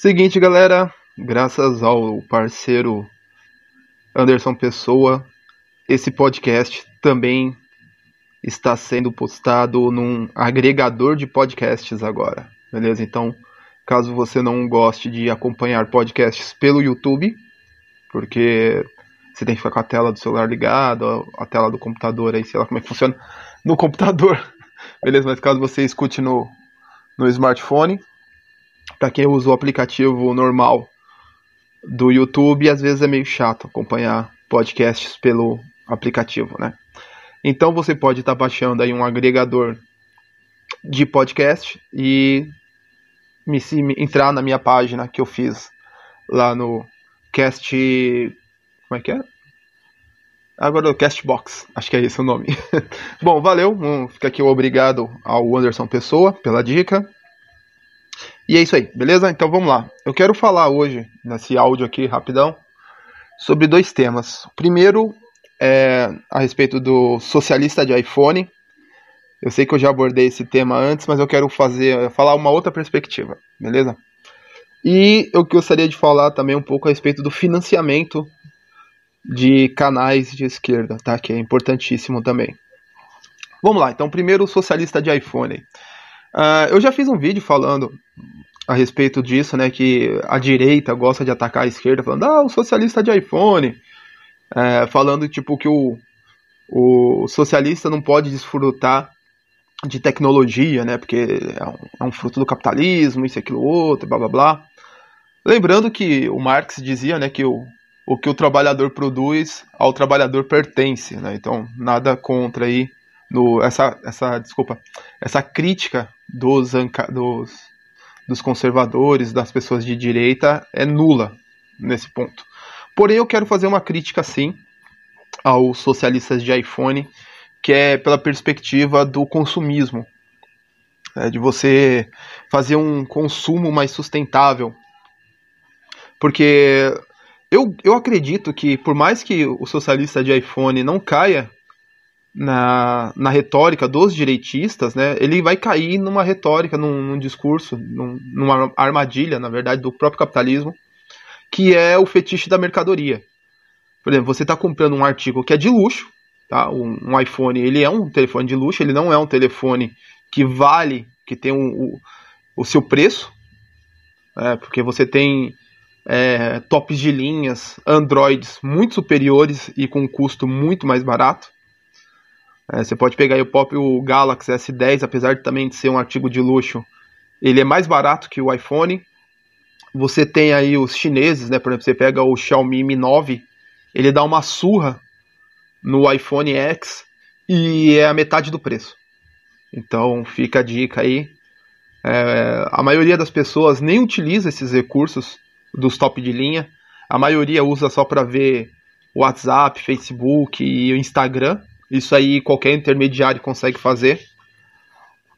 Seguinte, galera, graças ao parceiro Anderson Pessoa, esse podcast também está sendo postado num agregador de podcasts agora, beleza? Então, caso você não goste de acompanhar podcasts pelo YouTube, porque você tem que ficar com a tela do celular ligada, a tela do computador aí, sei lá como é que funciona, no computador, beleza? Mas caso você escute no, no smartphone, para quem usa o aplicativo normal do YouTube, às vezes é meio chato acompanhar podcasts pelo aplicativo, né? Então você pode estar tá baixando aí um agregador de podcast e me, se, me, entrar na minha página que eu fiz lá no cast como é que é? Agora é o Castbox, acho que é esse o nome. Bom, valeu. Um, fica aqui o obrigado ao Anderson Pessoa pela dica. E é isso aí, beleza? Então vamos lá. Eu quero falar hoje, nesse áudio aqui rapidão, sobre dois temas. O primeiro é a respeito do socialista de iPhone. Eu sei que eu já abordei esse tema antes, mas eu quero fazer falar uma outra perspectiva, beleza? E eu gostaria de falar também um pouco a respeito do financiamento de canais de esquerda, tá? Que é importantíssimo também. Vamos lá, então primeiro o socialista de iPhone. Uh, eu já fiz um vídeo falando a respeito disso, né, que a direita gosta de atacar a esquerda, falando, ah, o socialista de iPhone, é, falando, tipo, que o, o socialista não pode desfrutar de tecnologia, né, porque é um, é um fruto do capitalismo, isso, aquilo, outro, blá, blá, blá. Lembrando que o Marx dizia, né, que o, o que o trabalhador produz ao trabalhador pertence, né, então nada contra aí no, essa, essa, desculpa, essa crítica dos, dos dos conservadores, das pessoas de direita, é nula nesse ponto. Porém, eu quero fazer uma crítica, sim, aos socialistas de iPhone, que é pela perspectiva do consumismo, né, de você fazer um consumo mais sustentável. Porque eu, eu acredito que, por mais que o socialista de iPhone não caia na, na retórica dos direitistas, né, ele vai cair numa retórica, num, num discurso, num, numa armadilha, na verdade, do próprio capitalismo, que é o fetiche da mercadoria. Por exemplo, você está comprando um artigo que é de luxo, tá? Um, um, iPhone, ele é um telefone de luxo, ele não é um telefone que vale, que tem um, o, o seu preço, né, porque você tem é, tops de linhas, Androids muito superiores e com um custo muito mais barato. É, você pode pegar o próprio Galaxy S10, apesar de também ser um artigo de luxo, ele é mais barato que o iPhone. Você tem aí os chineses, né? Por exemplo, você pega o Xiaomi Mi 9, ele dá uma surra no iPhone X e é a metade do preço. Então fica a dica aí. É, a maioria das pessoas nem utiliza esses recursos dos top de linha. A maioria usa só para ver WhatsApp, Facebook e Instagram. Isso aí qualquer intermediário consegue fazer.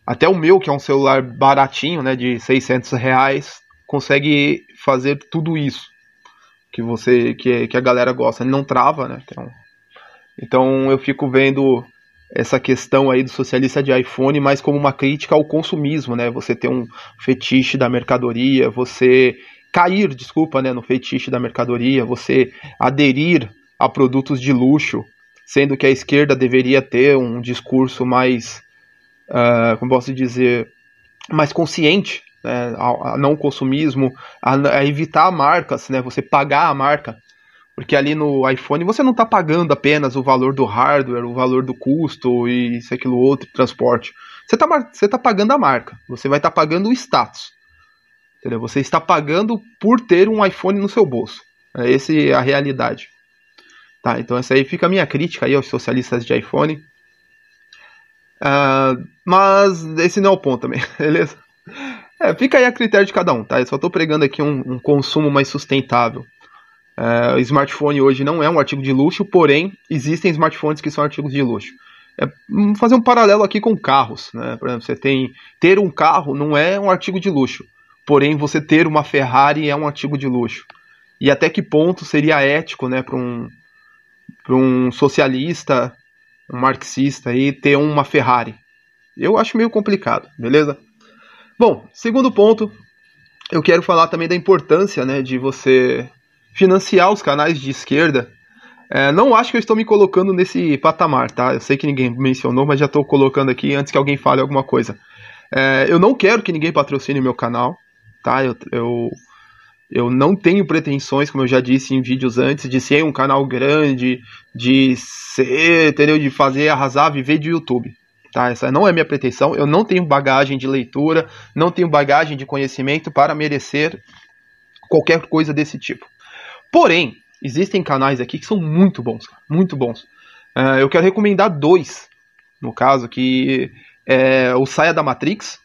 Até o meu, que é um celular baratinho, né, de 600 reais, consegue fazer tudo isso que você que, que a galera gosta. Ele não trava, né? Então, então eu fico vendo essa questão aí do socialista de iPhone mais como uma crítica ao consumismo, né? Você ter um fetiche da mercadoria, você cair, desculpa, né, no fetiche da mercadoria, você aderir a produtos de luxo sendo que a esquerda deveria ter um discurso mais, uh, como posso dizer, mais consciente, né, a, a não consumismo, a, a, evitar marcas, né, você pagar a marca, porque ali no iPhone você não está pagando apenas o valor do hardware, o valor do custo e isso, aquilo, outro, transporte. Você está você tá pagando a marca, você vai estar tá pagando o status. Entendeu? Você está pagando por ter um iPhone no seu bolso. É, Essa é a realidade. Tá, então essa aí fica a minha crítica aí aos socialistas de iPhone. Uh, mas esse não é o ponto também, beleza? É, fica aí a critério de cada um, tá? Eu só estou pregando aqui um, um, consumo mais sustentável. Uh, smartphone hoje não é um artigo de luxo, porém existem smartphones que são artigos de luxo. É, vamos hum, fazer um paralelo aqui com carros, né? Por exemplo, você tem ter um carro não é um artigo de luxo, porém você ter uma Ferrari é um artigo de luxo. E até que ponto seria ético, né, para um para um socialista, um marxista aí ter uma Ferrari. Eu acho meio complicado, beleza? Bom, segundo ponto, eu quero falar também da importância né, de você financiar os canais de esquerda. É, não acho que eu estou me colocando nesse patamar, tá? Eu sei que ninguém mencionou, mas já estou colocando aqui antes que alguém fale alguma coisa. É, eu não quero que ninguém patrocine meu canal, tá? Eu, eu eu não tenho pretensões, como eu já disse em vídeos antes, de ser um canal grande, de ser, entendeu? De fazer arrasar, viver de YouTube. Tá? Essa não é minha pretensão. Eu não tenho bagagem de leitura, não tenho bagagem de conhecimento para merecer qualquer coisa desse tipo. Porém, existem canais aqui que são muito bons, muito bons. Uh, eu quero recomendar dois, no caso, que é o Saia da Matrix,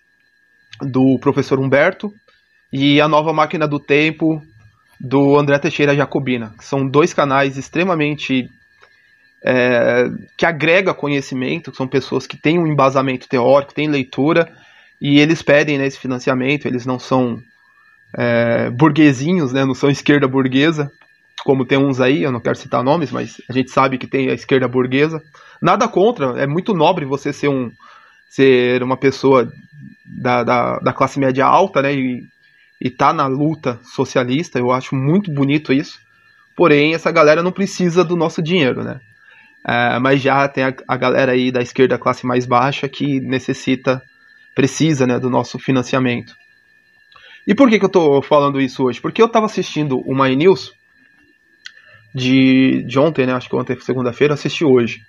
do professor Humberto, e A Nova Máquina do Tempo, do André Teixeira Jacobina. São dois canais extremamente. É, que agrega conhecimento, são pessoas que têm um embasamento teórico, têm leitura, e eles pedem né, esse financiamento, eles não são é, burguesinhos, né, não são esquerda burguesa, como tem uns aí, eu não quero citar nomes, mas a gente sabe que tem a esquerda burguesa. Nada contra, é muito nobre você ser um ser uma pessoa da, da, da classe média alta, né, e e tá na luta socialista, eu acho muito bonito isso. Porém, essa galera não precisa do nosso dinheiro, né? É, mas já tem a, a, galera aí da esquerda, classe mais baixa, que necessita, precisa né, do nosso financiamento. E por que, que eu tô falando isso hoje? Porque eu tava assistindo o My News de, de ontem, né? Acho que ontem, segunda-feira, assisti hoje.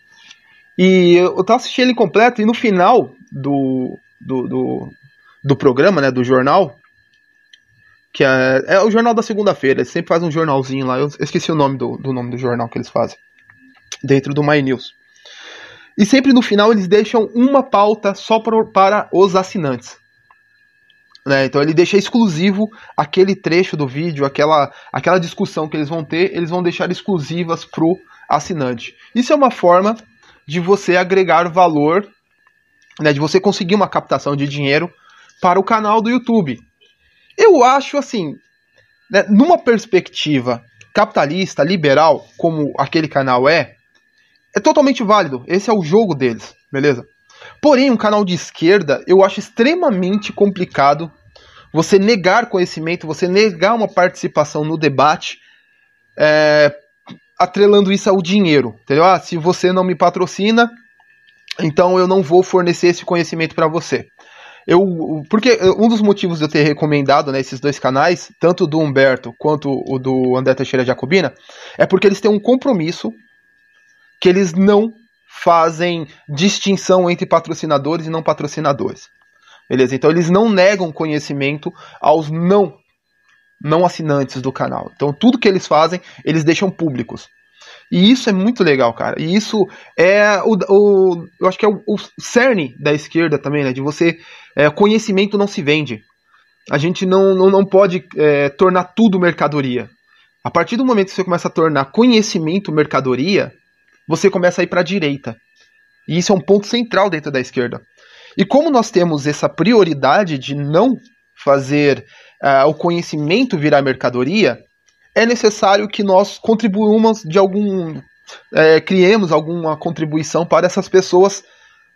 E eu tava assistindo ele completo e no final do, do, do, do programa, né, do jornal, que é, é o jornal da segunda-feira, eles sempre fazem um jornalzinho lá, eu esqueci o nome do, do nome do jornal que eles fazem, dentro do My News. E sempre no final eles deixam uma pauta só pro, para os assinantes. Né? Então ele deixa exclusivo aquele trecho do vídeo, aquela, aquela discussão que eles vão ter, eles vão deixar exclusivas pro assinante. Isso é uma forma de você agregar valor, né? de você conseguir uma captação de dinheiro para o canal do YouTube. Eu acho assim, né, numa perspectiva capitalista, liberal, como aquele canal é, é totalmente válido. Esse é o jogo deles, beleza? Porém, um canal de esquerda, eu acho extremamente complicado você negar conhecimento, você negar uma participação no debate, é, atrelando isso ao dinheiro, entendeu? Ah, se você não me patrocina, então eu não vou fornecer esse conhecimento para você. Eu, porque eh, um dos motivos de eu ter recomendado né, esses dois canais, tanto do Humberto quanto o do André Teixeira Jacobina, é porque eles têm um compromisso que eles não fazem distinção entre patrocinadores e não patrocinadores. Beleza? Então eles não negam conhecimento aos não não assinantes do canal. Então tudo que eles fazem, eles deixam públicos. E isso é muito legal, cara. E isso é o, o eu acho que é o, o cerne da esquerda também, né? De você é, conhecimento não se vende. A gente não, não, não pode é, tornar tudo mercadoria. A partir do momento que você começa a tornar conhecimento mercadoria, você começa a ir para a direita. E isso é um ponto central dentro da esquerda. E como nós temos essa prioridade de não fazer uh, o conhecimento virar mercadoria, é necessário que nós contribuamos de algum. É, criemos alguma contribuição para essas pessoas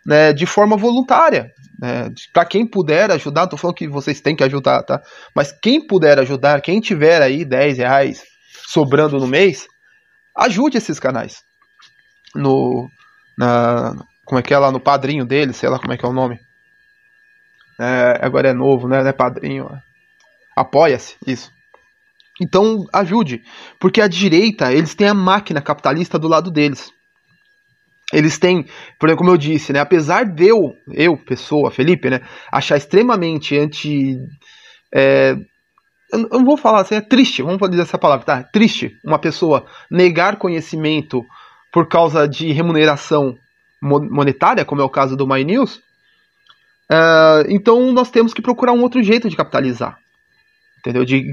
né, de forma voluntária. Né? Para quem puder ajudar, não estou falando que vocês têm que ajudar, tá? Mas quem puder ajudar, quem tiver aí 10 reais sobrando no mês, ajude esses canais. No. Na, como é que é lá? No padrinho dele, sei lá como é que é o nome. É, agora é novo, né? Não é padrinho. É. Apoia-se, isso. Então ajude, porque a direita, eles têm a máquina capitalista do lado deles. Eles têm, por exemplo, como eu disse, né, apesar de eu, eu, pessoa, Felipe, né, achar extremamente anti é, eu não vou falar assim, é triste, vamos dizer essa palavra, tá? Triste uma pessoa negar conhecimento por causa de remuneração monetária, como é o caso do My News. Uh, então nós temos que procurar um outro jeito de capitalizar, entendeu? De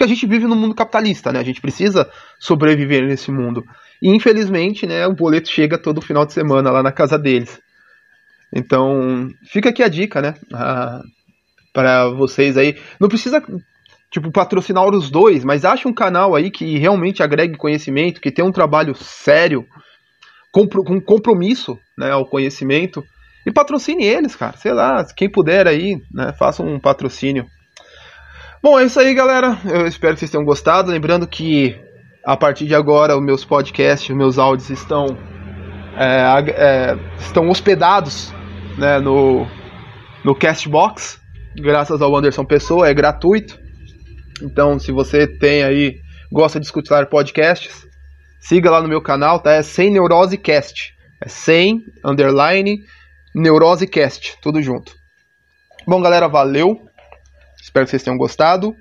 porque a gente vive no mundo capitalista, né? A gente precisa sobreviver nesse mundo. E infelizmente, né, o boleto chega todo final de semana lá na casa deles. Então, fica aqui a dica, né? Ah, para vocês aí. Não precisa tipo, patrocinar os dois, mas acha um canal aí que realmente agregue conhecimento, que tem um trabalho sério, com, com compromisso né, ao conhecimento, e patrocine eles, cara. Sei lá, quem puder aí, né, faça um patrocínio. Bom, é isso aí, galera. Eu espero que vocês tenham gostado. Lembrando que a partir de agora os meus podcasts, os meus áudios estão, é, é, estão hospedados né, no, no Castbox, graças ao Anderson Pessoa, é gratuito. Então, se você tem aí, gosta de escutar podcasts, siga lá no meu canal, tá? É sem neurosecast. É sem underline neurosecast, tudo junto. Bom, galera, valeu. Espero que vocês tenham gostado.